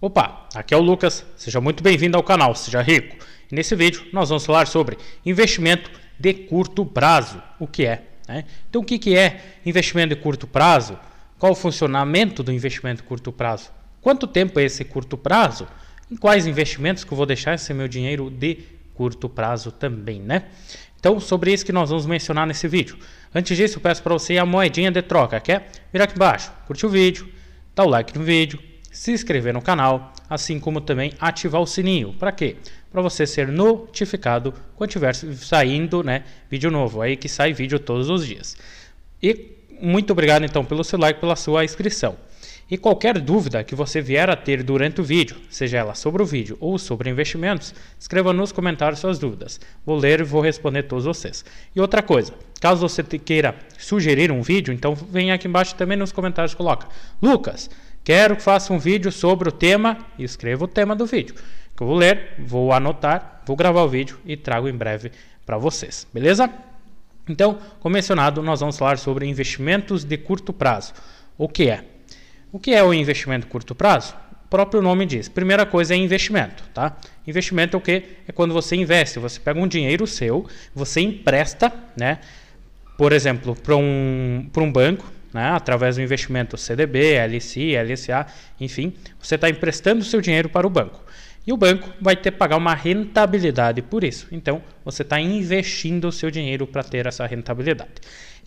Opa, aqui é o Lucas, seja muito bem-vindo ao canal Seja Rico. E nesse vídeo nós vamos falar sobre investimento de curto prazo, o que é. Né? Então o que, é investimento de curto prazo? Qual o funcionamento do investimento de curto prazo? Quanto tempo é esse curto prazo? Em quais investimentos que eu vou deixar esse meu dinheiro de curto prazo também, né? Então, sobre isso que nós vamos mencionar nesse vídeo. Antes disso, peço para você a moedinha de troca, que é vir aqui embaixo, curte o vídeo, dá o like no vídeo, se inscrever no canal, assim como também ativar o sininho. Para quê? Para você ser notificado quando estiver saindo né, vídeo novo, aí que sai vídeo todos os dias. E muito obrigado então pelo seu like, pela sua inscrição. E qualquer dúvida que você vier a ter durante o vídeo, seja ela sobre o vídeo ou sobre investimentos, escreva nos comentários suas dúvidas. Vou ler e vou responder todos vocês. E outra coisa, caso você queira sugerir um vídeo, então vem aqui embaixo também nos comentários coloca: "Lucas, Quero que faça um vídeo sobre o tema. e Escreva o tema do vídeo. Que eu vou ler, vou anotar, vou gravar o vídeo e trago em breve para vocês. Beleza? Então, como mencionado, nós vamos falar sobre investimentos de curto prazo. O que é? O que é o investimento curto prazo? O próprio nome diz. Primeira coisa é investimento, tá? Investimento é o que? É quando você investe, você pega um dinheiro seu, você empresta, né? Por exemplo, para um, um banco, né? através do investimento CDB, LCI, LSA, enfim, você está emprestando seu dinheiro para o banco. E o banco vai ter que pagar uma rentabilidade por isso. Então, você está investindo o seu dinheiro para ter essa rentabilidade.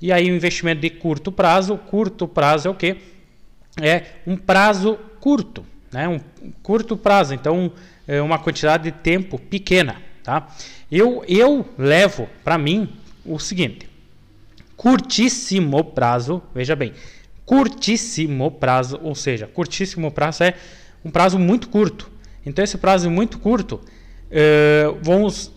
E aí, o investimento de curto prazo, curto prazo é o quê? É um prazo curto, né? um curto prazo, então é uma quantidade de tempo pequena. Tá? Eu, eu levo para mim o seguinte: curtíssimo prazo, veja bem, curtíssimo prazo, ou seja, curtíssimo prazo é um prazo muito curto. Então esse prazo muito curto, uh, vamos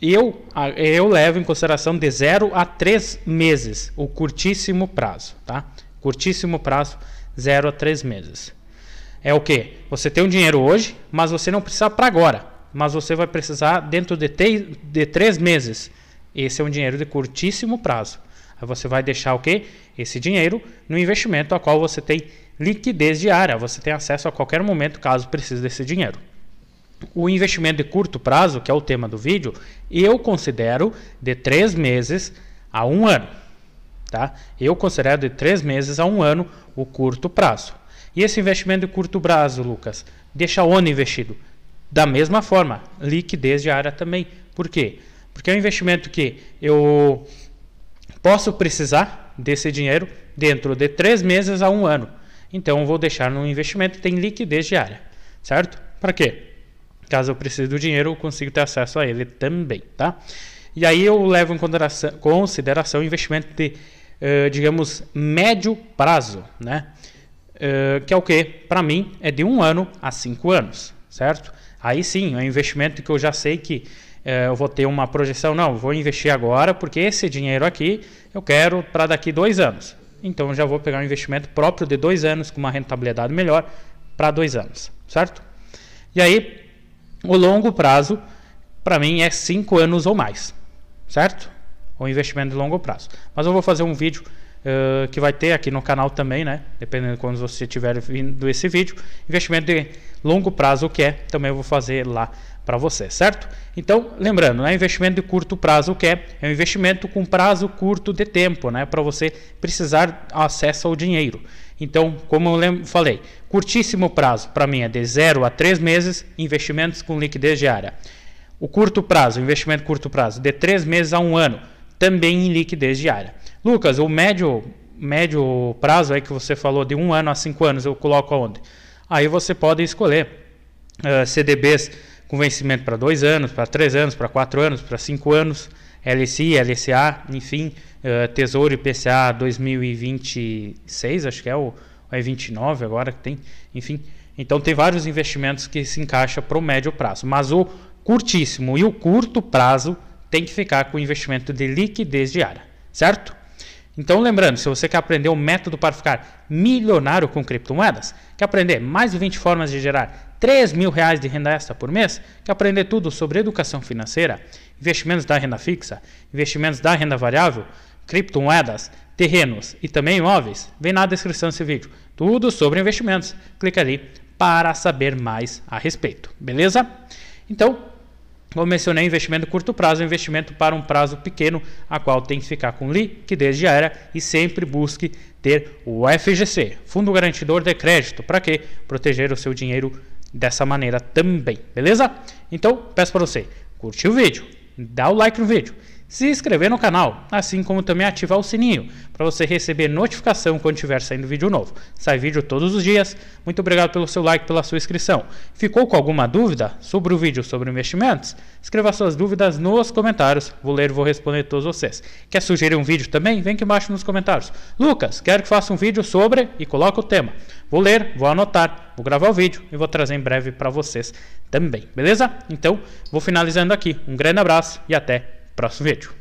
eu, eu levo em consideração de 0 a 3 meses, o curtíssimo prazo, tá? Curtíssimo prazo, 0 a 3 meses. É o que? Você tem o um dinheiro hoje, mas você não precisa para agora. Mas você vai precisar dentro de, te, de 3 meses. Esse é um dinheiro de curtíssimo prazo. Aí você vai deixar o quê? Esse dinheiro no investimento a qual você tem liquidez diária. Você tem acesso a qualquer momento caso precise desse dinheiro. O investimento de curto prazo, que é o tema do vídeo, eu considero de três meses a um ano. Tá? Eu considero de três meses a um ano o curto prazo. E esse investimento de curto prazo, Lucas, deixa onde investido? Da mesma forma, liquidez diária também. Por quê? Porque é um investimento que eu posso precisar desse dinheiro dentro de três meses a um ano. Então, vou deixar num investimento que tem liquidez diária, certo? Para quê? Caso eu precise do dinheiro, eu consigo ter acesso a ele também, tá? E aí eu levo em consideração, o investimento de, uh, digamos, médio prazo, né? Uh, que é o que, para mim, é de um ano a cinco anos, certo? Aí sim, é um investimento que eu já sei que é, eu vou ter uma projeção, não, vou investir agora, porque esse dinheiro aqui eu quero para daqui dois anos. Então eu já vou pegar um investimento próprio de dois anos, com uma rentabilidade melhor, para dois anos, certo? E aí, o longo prazo, para mim, é cinco anos ou mais, certo? O investimento de longo prazo. Mas eu vou fazer um vídeo uh, que vai ter aqui no canal também, né? Dependendo de quando você estiver vindo esse vídeo. Investimento de longo prazo, o que é, também eu vou fazer lá para você, certo? Então, lembrando, né, investimento de curto prazo, o que é? É um investimento com prazo curto de tempo, né, para você precisar acesso ao dinheiro. Então, como eu falei, curtíssimo prazo para mim é de 0 a 3 meses, investimentos com liquidez diária. O curto prazo, investimento curto prazo, de 3 meses a 1 ano, também em liquidez diária. Lucas, o médio, médio prazo aí que você falou de um ano a cinco anos, eu coloco onde? Aí você pode escolher uh, ah, CDBs com vencimento para dois anos, para três anos, para quatro anos, para cinco anos, LCI, LCA, enfim, uh, Tesouro IPCA 2026, acho que é o, o é E29 agora que tem, enfim. Então tem vários investimentos que se encaixa para o médio prazo, mas o curtíssimo e o curto prazo tem que ficar com o investimento de liquidez diária, certo? Então, lembrando, se você quer aprender o um método para ficar milionário com criptomoedas, quer aprender mais de 20 formas de gerar 3 mil reais de renda extra por mês, quer aprender tudo sobre educação financeira, investimentos da renda fixa, investimentos da renda variável, criptomoedas, terrenos e também imóveis, vem na descrição desse vídeo. Tudo sobre investimentos. Clica ali para saber mais a respeito, beleza? Então, como mencionei, investimento curto prazo é investimento para um prazo pequeno, a qual tem que ficar com liquidez diária e sempre busque ter o FGC, Fundo Garantidor de Crédito, para quê? proteger o seu dinheiro dessa maneira também, beleza? Então, peço para você curtir o vídeo, dá o like no vídeo, se inscrever no canal, assim como também ativar o sininho para você receber notificação quando tiver saindo vídeo novo. Sai vídeo todos os dias. Muito obrigado pelo seu like, pela sua inscrição. Ficou com alguma dúvida sobre o vídeo sobre investimentos? Escreva suas dúvidas nos comentários. Vou ler e vou responder todos vocês. Quer sugerir um vídeo também? Vem aqui embaixo nos comentários. Lucas, quero que faça um vídeo sobre e coloque o tema. Vou ler, vou anotar, vou gravar o vídeo e vou trazer em breve para vocês também, beleza? Então, vou finalizando aqui. Um grande abraço e até próximo vídeo.